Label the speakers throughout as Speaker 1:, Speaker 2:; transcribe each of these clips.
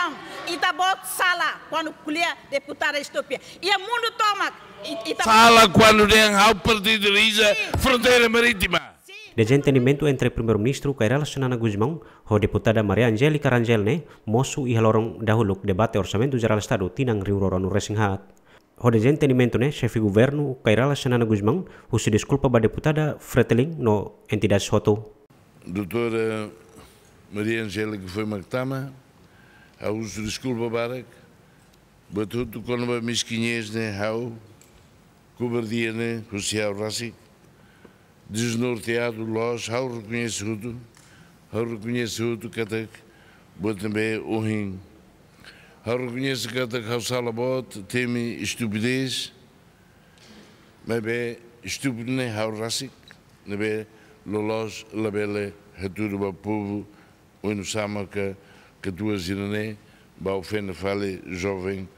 Speaker 1: Islam Itabot sala quando colher deputada estopia. E o mundo toma. Sala quando tem ao
Speaker 2: perdido a fronteira marítima.
Speaker 1: Desentendimento entre primeiro-ministro Kairala Sunana Guzmão e deputada Maria Angélica Rangelne mosu e halorong dahuluk debate orçamento geral Estado tinang Rio Rorano Resinghat. O desentendimento né, chefe governo Kairala Sunana Guzmão se desculpa a deputada Freteling no entidade Soto.
Speaker 2: Doutora Maria Angélica foi que aos School Mubarak, batuto com uma mesquinhez de né? hau, cobardia ne né? social raci, desnorteado loz, hau reconhecido, hau reconhecido catac, bo também o rim. Hau reconhece catec, hau salabot, teme estupidez, mas bem estúpido ne né? hau raci, ne bem lolos labele, returba povo, o inusamaca, que duas irané, Baufena Fale, Jovem,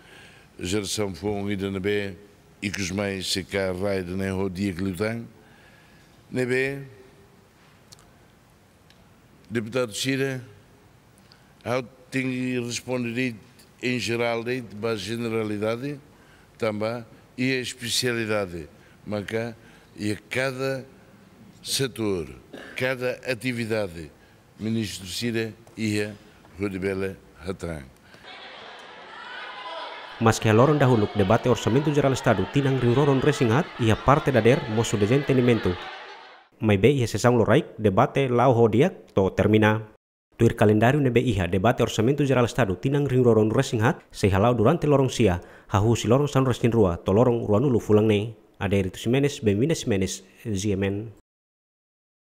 Speaker 2: Geração Fon, Idanabé, e que os mães se cá vai de nem rodia que lhe tem. Nebé, deputado Cira, eu tenho respondido em geral, mas generalidade também, e a especialidade, manca e a cada setor, cada atividade, ministro Cira ia Bele, Hatang.
Speaker 1: Maski dahulu debate semintu jeral Estado tinang racing resingat ia parte dader der mosu de entendimento. Mai be ia sesang loraik debat debate hodiak to termina. Tuir kalendari nebe iha debate orçamento jeral Estado tinang riuroron resingat se sehalau durante lorong sia hahu si lorong san resin rua to lorong ruanulu fulang ne. Ada si Menes, Bemines Menes, ziemen.